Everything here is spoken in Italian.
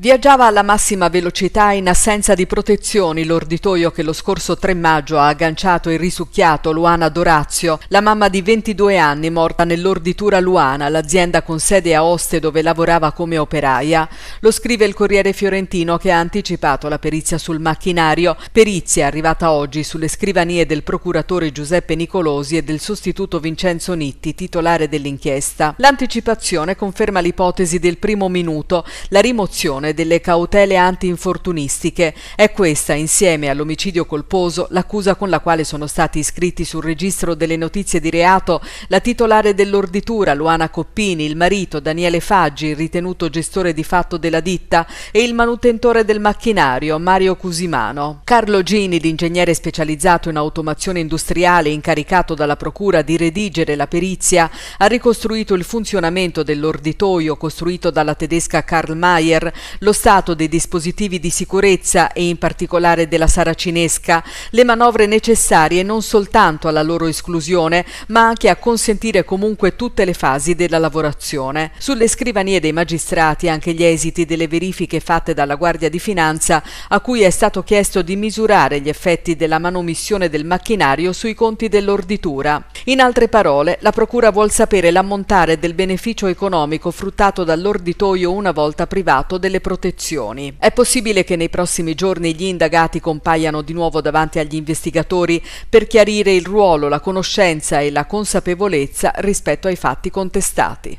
Viaggiava alla massima velocità in assenza di protezioni l'orditoio che lo scorso 3 maggio ha agganciato e risucchiato Luana Dorazio, la mamma di 22 anni morta nell'orditura Luana, l'azienda con sede a Oste dove lavorava come operaia. Lo scrive il Corriere Fiorentino che ha anticipato la perizia sul macchinario, perizia arrivata oggi sulle scrivanie del procuratore Giuseppe Nicolosi e del sostituto Vincenzo Nitti, titolare dell'inchiesta. L'anticipazione conferma l'ipotesi del primo minuto, la rimozione e delle cautele antinfortunistiche. È questa, insieme all'omicidio colposo, l'accusa con la quale sono stati iscritti sul registro delle notizie di reato la titolare dell'orditura Luana Coppini, il marito Daniele Faggi, ritenuto gestore di fatto della ditta, e il manutentore del macchinario Mario Cusimano. Carlo Gini, l'ingegnere specializzato in automazione industriale incaricato dalla procura di redigere la perizia, ha ricostruito il funzionamento dell'orditoio costruito dalla tedesca Karl Mayer, lo stato dei dispositivi di sicurezza e in particolare della saracinesca, le manovre necessarie non soltanto alla loro esclusione, ma anche a consentire comunque tutte le fasi della lavorazione. Sulle scrivanie dei magistrati anche gli esiti delle verifiche fatte dalla Guardia di Finanza, a cui è stato chiesto di misurare gli effetti della manomissione del macchinario sui conti dell'orditura. In altre parole, la Procura vuol sapere l'ammontare del beneficio economico fruttato dall'orditoio una volta privato delle protezioni. È possibile che nei prossimi giorni gli indagati compaiano di nuovo davanti agli investigatori per chiarire il ruolo, la conoscenza e la consapevolezza rispetto ai fatti contestati.